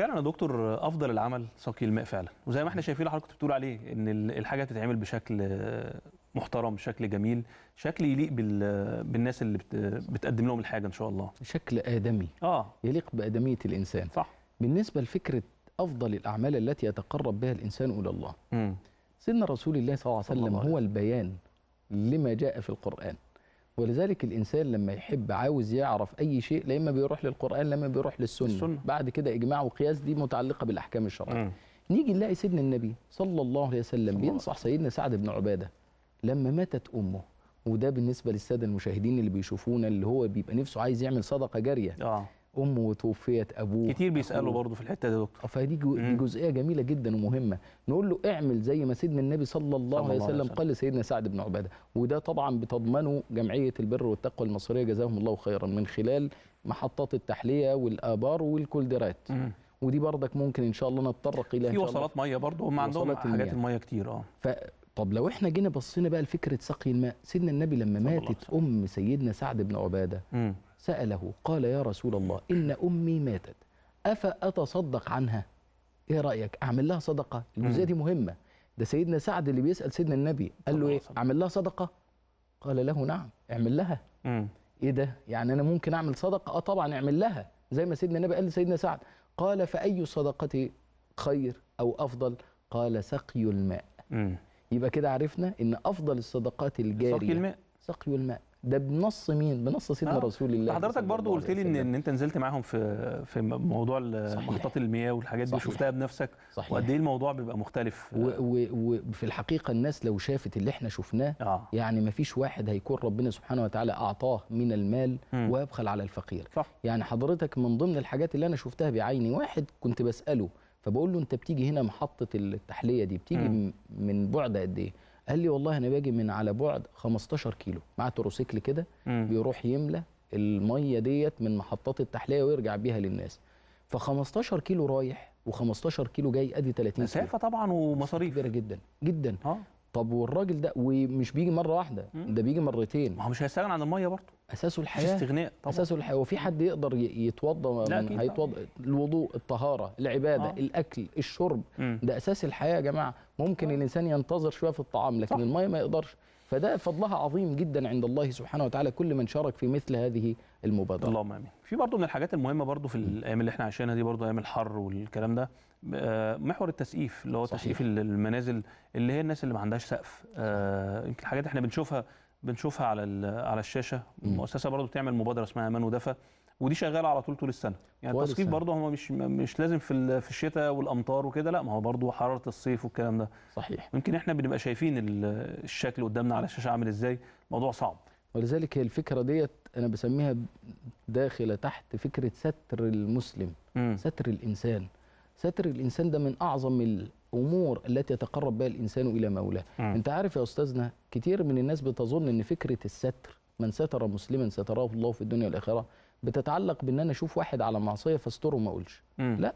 فعلا يا دكتور افضل العمل سقي الماء فعلا وزي ما احنا شايفين حضرتك بتقول عليه ان الحاجه تتعمل بشكل محترم بشكل جميل شكل يليق بالناس اللي بتقدم لهم الحاجه ان شاء الله شكل ادمي اه يليق بادميه الانسان صح بالنسبه لفكره افضل الاعمال التي يتقرب بها الانسان الى الله م. سيدنا رسول الله صلى الله عليه وسلم الله هو البيان لما جاء في القران ولذلك الانسان لما يحب عاوز يعرف اي شيء لا اما بيروح للقران لا اما بيروح للسنه السنة. بعد كده اجماع وقياس دي متعلقه بالاحكام الشرعيه نيجي نلاقي سيدنا النبي صلى الله عليه وسلم بينصح سيدنا سعد بن عباده لما ماتت امه وده بالنسبه للساده المشاهدين اللي بيشوفونا اللي هو بيبقى نفسه عايز يعمل صدقه جاريه آه. امه وتوفيت ابوه كتير بيسالوا برضه في الحته دي يا دكتور آه، فدي جزئيه جميله جدا ومهمه نقول له اعمل زي ما سيدنا النبي صلى الله عليه وسلم قال لسيدنا سعد بن عباده وده طبعا بتضمنه جمعيه البر والتقوى المصريه جزاهم الله خيرا من خلال محطات التحليه والابار والكولدرات ودي برضك ممكن ان شاء الله نتطرق اليها في وصلات ميه برضه هم عندهم حاجات الميه كتير اه طب لو احنا جينا بصينا بقى لفكره سقي الماء سيدنا النبي لما ماتت ام سيدنا سعد بن عباده سأله قال يا رسول الله إن أمي ماتت أفأتصدق عنها إيه رأيك أعمل لها صدقة الجزئية دي مهمة ده سيدنا سعد اللي بيسأل سيدنا النبي قال له إيه أعمل لها صدقة قال له نعم اعمل لها مم. إيه ده يعني أنا ممكن أعمل صدقة أه طبعا اعمل لها زي ما سيدنا النبي قال لسيدنا سعد قال فأي صدقة خير أو أفضل قال سقي الماء مم. يبقى كده عرفنا إن أفضل الصدقات الجارية سقي الماء سقي الماء ده بنص مين بنص سيدنا آه. رسول الله حضرتك برضو قلت لي ان ان انت نزلت معاهم في في موضوع محطات المياه والحاجات صحيح. دي شفتها بنفسك وقد ايه الموضوع بيبقى مختلف وفي الحقيقه الناس لو شافت اللي احنا شفناه آه. يعني ما فيش واحد هيكون ربنا سبحانه وتعالى اعطاه من المال م. ويبخل على الفقير صح. يعني حضرتك من ضمن الحاجات اللي انا شفتها بعيني واحد كنت بساله فبقول له انت بتيجي هنا محطه التحليه دي بتيجي م. من بعد قد ايه قال لي والله انا باجي من على بعد 15 كيلو مع تروسيكل كده بيروح يملى الميه ديت من محطات التحليه ويرجع بيها للناس ف 15 كيلو رايح و15 كيلو جاي ادي 30 مسافه طبعا ومصاريف كبيره جدا جدا آه. طب والراجل ده ومش بيجي مره واحده ده بيجي مرتين ما هو مش هيستغنى عن الميه برضه اساسه الحياه مش استغناء طبعا اساسه الحياه وفي حد يقدر يتوضا من هيتوضا الوضوء الطهاره العباده آه. الاكل الشرب مم. ده اساس الحياه يا جماعه ممكن آه. الانسان ينتظر شويه في الطعام لكن الميه ما يقدرش فده فضلها عظيم جدا عند الله سبحانه وتعالى كل من شارك في مثل هذه المبادره اللهم امين في برضه من الحاجات المهمه برضه في الايام اللي احنا عايشينها دي برضه ايام الحر والكلام ده آه، محور التسقيف اللي هو صحيح. تسقيف المنازل اللي هي الناس اللي ما عندهاش سقف آه، يمكن حاجات احنا بنشوفها بنشوفها على على الشاشه المؤسسه برضو بتعمل مبادره اسمها امان ودفى ودي شغاله على طول طول السنه يعني التسقيف يعني. برضه هو مش مش لازم في في الشتاء والامطار وكده لا ما هو برضه حراره الصيف والكلام ده صحيح يمكن احنا بنبقى شايفين الشكل قدامنا على الشاشه عامل ازاي موضوع صعب ولذلك هي الفكره ديت انا بسميها داخله تحت فكره ستر المسلم م. ستر الانسان ستر الانسان ده من اعظم الامور التي يتقرب بها الانسان الى مولاه انت عارف يا استاذنا كتير من الناس بتظن ان فكره الستر من ستر مسلما ستره الله في الدنيا والاخره بتتعلق بان انا اشوف واحد على معصيه فاستره وما اقولش لا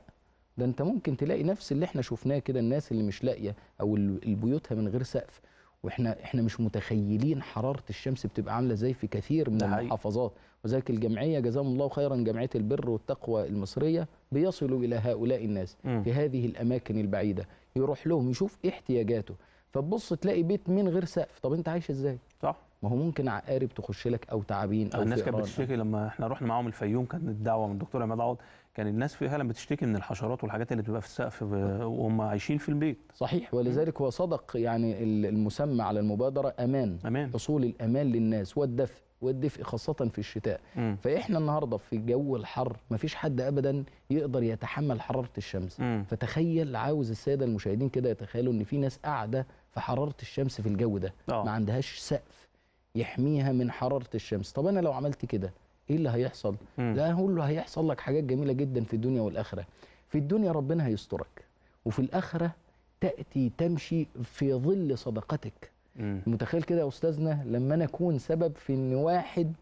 ده انت ممكن تلاقي نفس اللي احنا شفناه كده الناس اللي مش لاقيه او البيوتها بيوتها من غير سقف واحنا احنا مش متخيلين حراره الشمس بتبقى عامله ازاي في كثير من المحافظات وذلك الجمعيه جزاهم الله خيرا جمعيه البر والتقوى المصريه بيصلوا الى هؤلاء الناس م. في هذه الاماكن البعيده يروح لهم يشوف احتياجاته فتبص تلاقي بيت من غير سقف طب انت عايش ازاي صح ما هو ممكن عقارب تخش لك او تعابين او الناس كانت بتشتكي لما احنا رحنا معاهم الفيوم كانت الدعوه من الدكتور عماد عوض كان الناس فعلا بتشتكي من الحشرات والحاجات اللي بتبقى في السقف وهم عايشين في البيت صحيح ولذلك هو صدق يعني المسمى على المبادره امان امان حصول الامان للناس والدفء والدفء خاصة في الشتاء م. فإحنا النهاردة في جو الحر مفيش حد أبدا يقدر يتحمل حرارة الشمس م. فتخيل عاوز السادة المشاهدين كده يتخيلوا أن في ناس قاعدة في حرارة الشمس في الجو ده أوه. ما عندهاش سقف يحميها من حراره الشمس طب انا لو عملت كده ايه اللي هيحصل لا هقول له هيحصل لك حاجات جميله جدا في الدنيا والاخره في الدنيا ربنا هيسترك وفي الاخره تاتي تمشي في ظل صدقتك متخيل كده يا استاذنا لما انا اكون سبب في ان واحد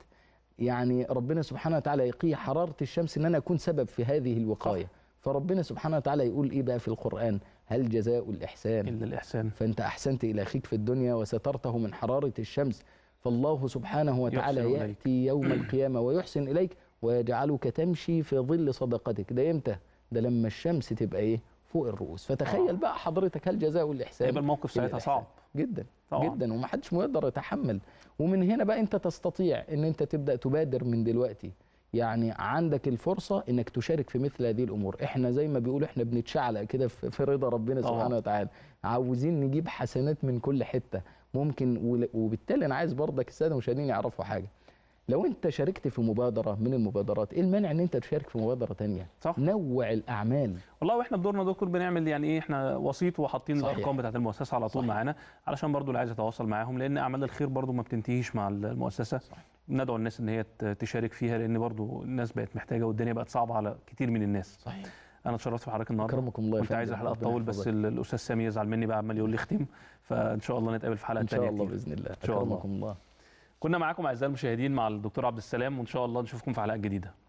يعني ربنا سبحانه وتعالى يقي حراره الشمس ان انا اكون سبب في هذه الوقايه فربنا سبحانه وتعالى يقول ايه بقى في القران هل جزاء الاحسان الا الاحسان فانت احسنت الى اخيك في الدنيا وسترته من حراره الشمس فالله سبحانه وتعالى يأتي يوم القيامة ويحسن إليك ويجعلك تمشي في ظل صدقتك ده امتى ده لما الشمس تبقى ايه فوق الرؤوس فتخيل آه. بقى حضرتك هل جزاء الاحسان يبقى الموقف ساعتها صعب جدا طبعا. جدا ومحدش يقدر يتحمل ومن هنا بقى انت تستطيع ان انت تبدا تبادر من دلوقتي يعني عندك الفرصه انك تشارك في مثل هذه الامور احنا زي ما بيقولوا احنا بنتشعلق كده في رضا ربنا سبحانه وتعالى عاوزين نجيب حسنات من كل حته ممكن وبالتالي انا عايز برضك الساده المشاهدين يعرفوا حاجه لو انت شاركت في مبادره من المبادرات ايه المانع ان انت تشارك في مبادره تانية صح نوع الاعمال والله واحنا بدورنا دكتور بنعمل يعني ايه احنا وسيط وحاطين الارقام بتاعه المؤسسه على طول معانا علشان برضو اللي عايز يتواصل معاهم لان اعمال الخير برضو ما بتنتهيش مع المؤسسه صح. ندعو الناس ان هي تشارك فيها لان برضو الناس بقت محتاجه والدنيا بقت صعبه على كتير من الناس صحيح انا اتشرفت بحضرتك النهارده اكرمكم الله كنت عايز الحلقه تطول بس الاستاذ سامي يزعل مني بقى عمال يقول لي اختم فان شاء الله نتقابل في حلقه ثانيه ان شاء الله باذن الله ان شاء الله كنا معاكم اعزائي المشاهدين مع الدكتور عبد السلام وان شاء الله نشوفكم في حلقات جديده